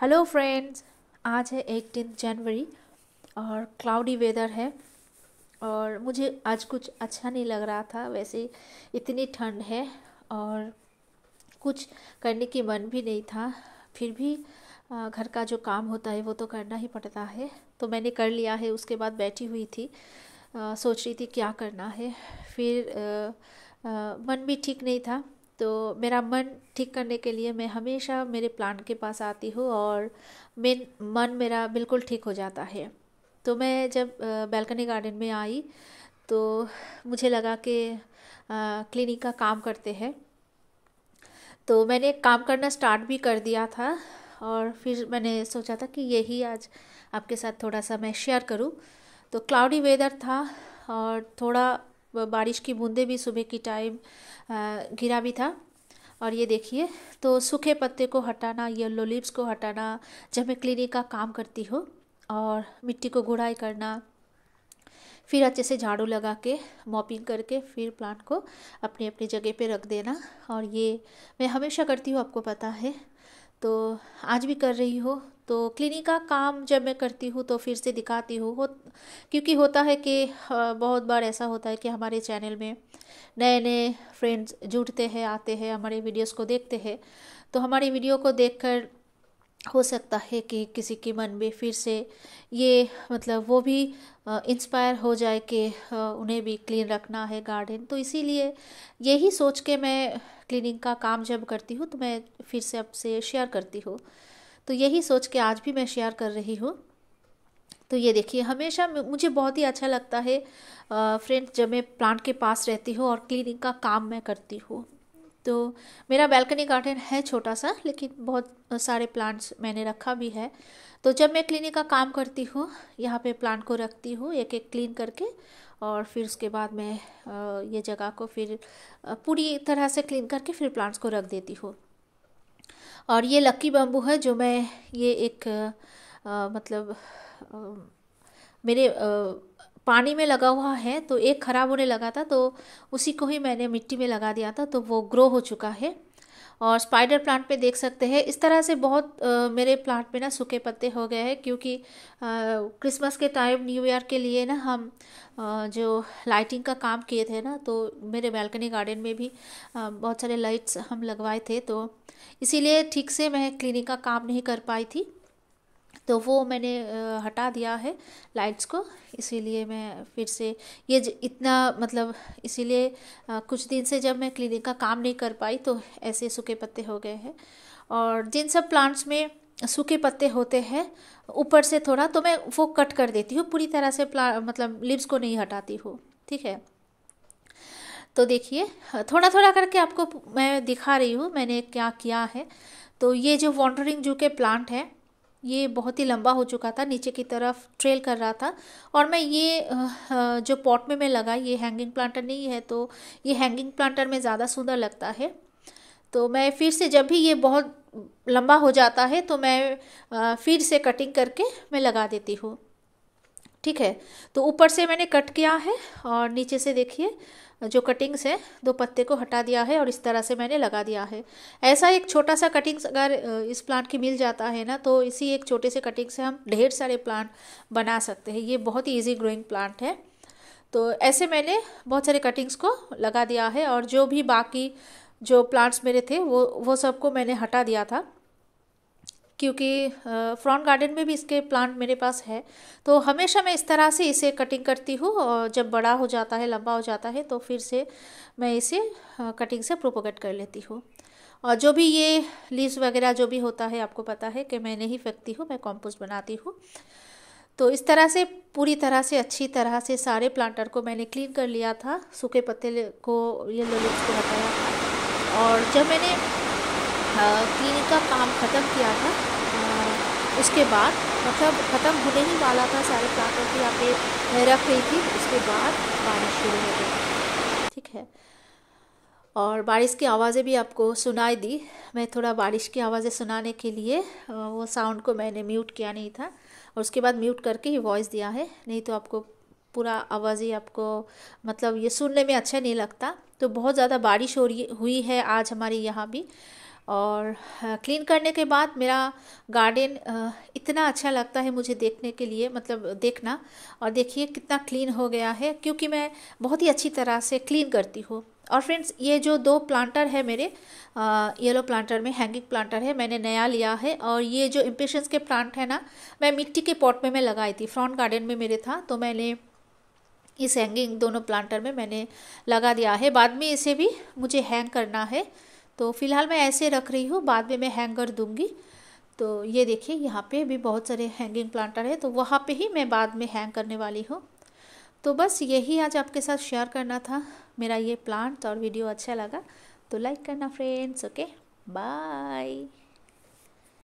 hello friends आज है eighteen जनवरी और क्लाउडी वेदर है और मुझे आज कुछ अच्छा नहीं लग रहा था वैसे इतनी ठंड है और कुछ करने की मन भी नहीं था फिर भी घर का जो काम होता है वो तो करना ही पड़ता है तो मैंने कर लिया है उसके बाद बैठी हुई थी सोच रही थी क्या करना है फिर मन भी ठीक नहीं था तो मेरा मन ठीक करने के लिए मैं हमेशा मेरे प्लांट के पास आती हूँ और मेन मन मेरा बिल्कुल ठीक हो जाता है तो मैं जब बैल्कनी गार्डन में आई तो मुझे लगा कि क्लिनिक का काम करते हैं तो मैंने काम करना स्टार्ट भी कर दिया था और फिर मैंने सोचा था कि यही आज आपके साथ थोड़ा सा मैं शेयर करूं तो क्लाउडी वेदर था और थोड़ा बारिश की बूंदें भी सुबह की टाइम गिरा भी था और ये देखिए तो सूखे पत्ते को हटाना येलो लिप्स को हटाना जब मैं क्लिनिक का काम करती हूँ और मिट्टी को गुड़ाई करना फिर अच्छे से झाड़ू लगा के मॉपिंग करके फिर प्लांट को अपनी अपनी जगह पे रख देना और ये मैं हमेशा करती हूँ आपको पता है तो आज भी कर रही हो तो क्लिनिक का काम जब मैं करती हूँ तो फिर से दिखाती हूँ हो क्योंकि होता है कि बहुत बार ऐसा होता है कि हमारे चैनल में नए नए फ्रेंड्स जुड़ते हैं आते हैं हमारे वीडियोस को देखते हैं तो हमारी वीडियो को देखकर हो सकता है कि किसी के मन में फिर से ये मतलब वो भी इंस्पायर हो जाए कि उन्हें भी क्लीन रखना है गार्डन तो इसीलिए यही सोच के मैं क्लीनिंग का काम जब करती हूँ तो मैं फिर से आपसे शेयर करती हूँ तो यही सोच के आज भी मैं शेयर कर रही हूँ तो ये देखिए हमेशा मुझे बहुत ही अच्छा लगता है फ्रेंड जब मैं प्लांट के पास रहती हूँ और क्लीनिंग का काम मैं करती हूँ तो मेरा बैल्कनी गार्डन है छोटा सा लेकिन बहुत सारे प्लांट्स मैंने रखा भी है तो जब मैं क्लीनिंग का काम करती हूँ यहाँ पे प्लांट को रखती हूँ एक एक क्लीन करके और फिर उसके बाद मैं ये जगह को फिर पूरी तरह से क्लीन करके फिर प्लांट्स को रख देती हूँ और ये लक्की बम्बू है जो मैं ये एक आ, मतलब आ, मेरे आ, पानी में लगा हुआ है तो एक ख़राब होने लगा था तो उसी को ही मैंने मिट्टी में लगा दिया था तो वो ग्रो हो चुका है और स्पाइडर प्लांट पे देख सकते हैं इस तरह से बहुत आ, मेरे प्लांट पे ना सूखे पत्ते हो गए हैं क्योंकि क्रिसमस के टाइम न्यू ईयर के लिए ना हम आ, जो लाइटिंग का काम किए थे ना तो मेरे बैल्कनी गार्डन में भी आ, बहुत सारे लाइट्स हम लगवाए थे तो इसीलिए ठीक से मैं क्लीनिंग का काम नहीं कर पाई थी तो वो मैंने हटा दिया है लाइट्स को इसीलिए मैं फिर से ये इतना मतलब इसीलिए कुछ दिन से जब मैं क्लिनिक का काम नहीं कर पाई तो ऐसे सूखे पत्ते हो गए हैं और जिन सब प्लांट्स में सूखे पत्ते होते हैं ऊपर से थोड़ा तो मैं वो कट कर देती हूँ पूरी तरह से प्ला मतलब लिप्स को नहीं हटाती हूँ ठीक है तो देखिए थोड़ा थोड़ा करके आपको मैं दिखा रही हूँ मैंने क्या किया है तो ये जो वॉन्डरिंग जू के प्लांट हैं ये बहुत ही लंबा हो चुका था नीचे की तरफ ट्रेल कर रहा था और मैं ये जो पॉट में मैं लगा ये हैंगिंग प्लांटर नहीं है तो ये हैंगिंग प्लांटर में ज़्यादा सुंदर लगता है तो मैं फिर से जब भी ये बहुत लंबा हो जाता है तो मैं फिर से कटिंग करके मैं लगा देती हूँ ठीक है तो ऊपर से मैंने कट किया है और नीचे से देखिए जो कटिंग्स हैं दो पत्ते को हटा दिया है और इस तरह से मैंने लगा दिया है ऐसा एक छोटा सा कटिंग्स अगर इस प्लांट की मिल जाता है ना तो इसी एक छोटे से कटिंग से हम ढेर सारे प्लांट बना सकते हैं ये बहुत ही ईजी ग्रोइंग प्लांट है तो ऐसे मैंने बहुत सारे कटिंग्स को लगा दिया है और जो भी बाकी जो प्लांट्स मेरे थे वो वो सबको मैंने हटा दिया था क्योंकि फ्रंट गार्डन में भी इसके प्लांट मेरे पास है तो हमेशा मैं इस तरह से इसे कटिंग करती हूँ और जब बड़ा हो जाता है लंबा हो जाता है तो फिर से मैं इसे कटिंग से प्रोपोगेट कर लेती हूँ और जो भी ये लीव्स वगैरह जो भी होता है आपको पता है कि मैं नहीं फेंकती हूँ मैं कॉम्पोस्ट बनाती हूँ तो इस तरह से पूरी तरह से अच्छी तरह से सारे प्लांटर को मैंने क्लीन कर लिया था सूखे पत्ते को ये लीव्स को हटाया और जब मैंने क्लीनिंग का काम ख़त्म किया था उसके बाद मतलब ख़त्म होने ही वाला था सारे प्लांटों की यहाँ पे रख रही थी उसके बाद बारिश शुरू हो गई ठीक है और बारिश की आवाज़ें भी आपको सुनाई दी मैं थोड़ा बारिश की आवाज़ें सुनाने के लिए वो साउंड को मैंने म्यूट किया नहीं था और उसके बाद म्यूट करके ही वॉइस दिया है नहीं तो आपको पूरा आवाज़ ही आपको मतलब ये सुनने में अच्छा नहीं लगता तो बहुत ज़्यादा बारिश हो रही हुई है आज हमारे यहाँ भी और क्लीन हाँ, करने के बाद मेरा गार्डन इतना अच्छा लगता है मुझे देखने के लिए मतलब देखना और देखिए कितना क्लीन हो गया है क्योंकि मैं बहुत ही अच्छी तरह से क्लीन करती हूँ और फ्रेंड्स ये जो दो प्लांटर है मेरे येलो प्लांटर में हैंगिंग प्लांटर है मैंने नया लिया है और ये जो इम्पेशंस के प्लांट है ना मैं मिट्टी के पॉट में मैं लगाई थी फ्रॉन्ट गार्डन में मेरे था तो मैंने इस हैंगिंग दोनों प्लांटर में मैंने लगा दिया है बाद में इसे भी मुझे हैंग करना है तो फिलहाल मैं ऐसे रख रही हूँ बाद में मैं हैंगर दूंगी तो ये देखिए यहाँ पे भी बहुत सारे हैंगिंग प्लांटर है तो वहाँ पे ही मैं बाद में हैंग करने वाली हूँ तो बस यही आज आपके साथ शेयर करना था मेरा ये प्लांट और वीडियो अच्छा लगा तो लाइक करना फ्रेंड्स ओके बाय